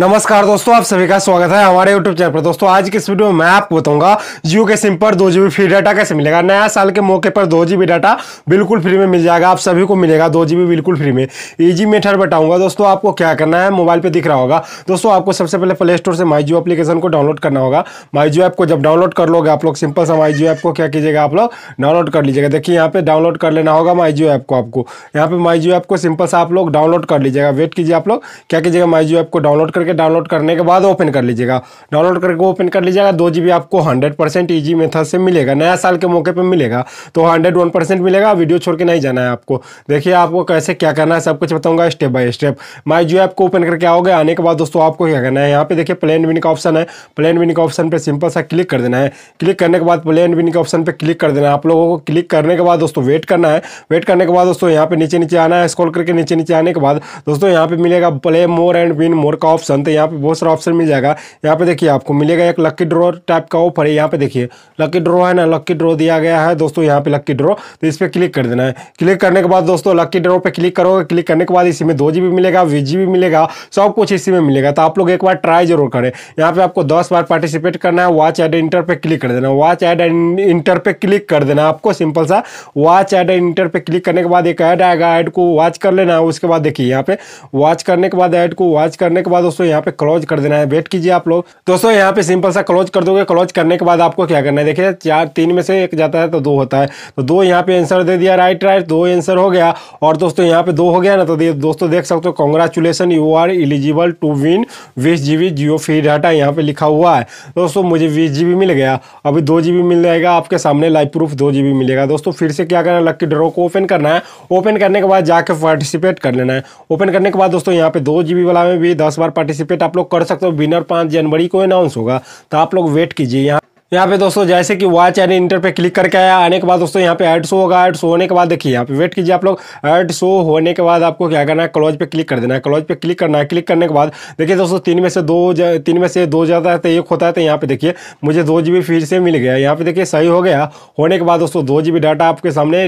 नमस्कार दोस्तों आप सभी का स्वागत है हमारे यूट्यूब चैनल पर दोस्तों आज की इस वीडियो में मैं आपको बताऊंगा जियो के सिम पर दो जी फ्री डाटा कैसे मिलेगा नया साल के मौके पर दो जी डाटा बिल्कुल फ्री में मिल जाएगा आप सभी को मिलेगा दो जी बिल्कुल फ्री में इजी मेथड बताऊंगा दोस्तों आपको क्या करना है मोबाइल पर दिख रहा होगा दोस्तों आपको सबसे पहले प्ले स्टोर से माई जियो अपलीकेशन को डाउनलोड करना होगा माई जियो ऐप को जब डाउनलोड कर लोगे आप लोग सिंपल सा माई जियो ऐप को क्या कीजिएगा आप लोग डाउनलोड कर लीजिएगा देखिए यहाँ पे डाउनलोड कर लेना होगा माई जियो ऐप को आपको यहाँ पे माई जियो ऐप को सिंपल सा आप लोग डाउनलोड कर लीजिएगा वेट कीजिए आप लोग क्या कीजिएगा माई जियो ऐप को डाउनलोड करके करके डाउनलोड करने के बाद ओपन कर लीजिएगा डाउनलोड करके ओपन कर लीजिएगा दो जी आपको हंड्रेड परसेंट ईजी मेथड से मिलेगा नया साल के मौके पर मिलेगा तो हंड्रेड वन परसेंट मिलेगा वीडियो छोड़ के नहीं जाना है आपको देखिए आपको कैसे क्या करना है सब कुछ बताऊंगा step by step my Jio app को ओपन करके आओगे आने के बाद दोस्तों आपको क्या करना है यहाँ पे देखिए प्लेन विन का ऑप्शन है प्लेन विन के ऑप्शन पर सिंपल सा क्लिक कर देना है क्लिक करने के बाद प्लेन विन के ऑप्शन पर क्लिक कर देना है आप लोगों को क्लिक करने के बाद दोस्तों वेट करना है वेट करने के बाद दोस्तों यहाँ पे नीचे नीचे आना है स्कॉल करके नीचे नीचे आने के बाद दोस्तों यहाँ पे मिलेगा play more and win more का ऑप्शन ऑप्शन तो यहाँ पे बहुत सारा ऑप्शन मिल जाएगा यहाँ पे देखिए आपको मिलेगा एक लक्की ड्रॉ टाइप का ऑफर है यहाँ पे देखिए लक्की ड्रॉ है ना लक्की ड्रॉ दिया गया है दोस्तों यहाँ पे लक्की ड्रॉ तो इस पर क्लिक कर देना है क्लिक करने के बाद दोस्तों लक्की ड्रॉ पे क्लिक करोगे क्लिक करने के बाद इसी में दो जी मिलेगा बीस मिलेगा सब कुछ इसी में मिलेगा तो आप लोग एक बार ट्राई जरूर करें यहाँ पे आपको दस बार पार्टिसिपेट करना है वॉच एड इंटर पे क्लिक कर देना वॉच एड इंटर पे क्लिक कर देना आपको सिंपल सा वॉच एड इंटर पे क्लिक करने के बाद एक ऐड आएगा ऐड को वॉच कर लेना उसके बाद देखिए यहाँ पे वॉच करने के बाद ऐड को वॉच करने के बाद दोस्तों दोस्तों यहाँ पे क्लोज कर देना है वेट कीजिए आप लोग दोस्तों यहाँ पे सिंपल सा क्लोज कर दोगे क्लोज करने के बाद आपको क्या करना है देखिए चार तीन में से एक जाता है तो दो होता है तो दो यहाँ पे आंसर दे दिया राइट राइट दो आंसर हो गया और दोस्तों यहाँ पे दो हो गया ना तो दोस्तों देख सकते हो congratulation you are eligible to win बीस G B Jio free data यहाँ पे लिखा हुआ है दोस्तों मुझे बीस जी मिल गया अभी दो जी मिल जाएगा आपके सामने लाइव प्रूफ दो जी मिलेगा दोस्तों फिर से क्या करना है लक्की ड्रॉ को ओपन करना है ओपन करने के बाद जाके पार्टिसिपेट कर लेना है ओपन करने के बाद दोस्तों यहाँ पे दो जी वाला में भी दस बार पार्टिसिपेट आप लोग कर सकते हो विनर पाँच जनवरी को अनाउंस होगा तो आप लोग वेट कीजिए यहाँ पे दोस्तों जैसे कि वॉच यानी इंटर पे क्लिक करके आया आने के बाद दोस्तों यहाँ पे ऐड शो होगा ऐड शो होने के बाद देखिए यहाँ पे वेट कीजिए आप लोग ऐड शो होने के बाद आपको क्या करना है क्लोज पे क्लिक कर देना है क्लोज पे क्लिक करना है क्लिक करने के बाद देखिए दोस्तों तीन में से दो तीन में से दो जाता है तो एक होता है तो यहाँ पे देखिए मुझे दो फिर से मिल गया यहाँ पे देखिए सही हो गया होने के बाद दोस्तों दो डाटा आपके सामने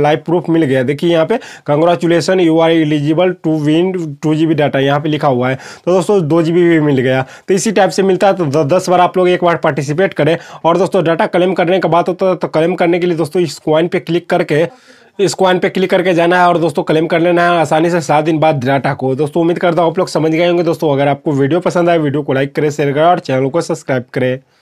लाइव प्रूफ मिल गया देखिए यहाँ पे congratulation you are eligible to win two data यहाँ पे लिखा हुआ है तो दोस्तों दो भी मिल गया तो इसी टाइप से मिलता है तो दस बार आप लोग एक बार पार्टिसिपेट करें और दोस्तों डाटा क्लेम करने का बात होता है तो क्लेम करने के लिए दोस्तों इस क्वाइन पे क्लिक करके इस क्वाइन पे क्लिक करके जाना है और दोस्तों क्लेम कर लेना है आसानी से सात दिन बाद डाटा को दोस्तों उम्मीद करता हूँ आप लोग समझ गए होंगे दोस्तों अगर आपको वीडियो पसंद आए वीडियो को लाइक करें शेयर करें और चैनल को सब्सक्राइब करें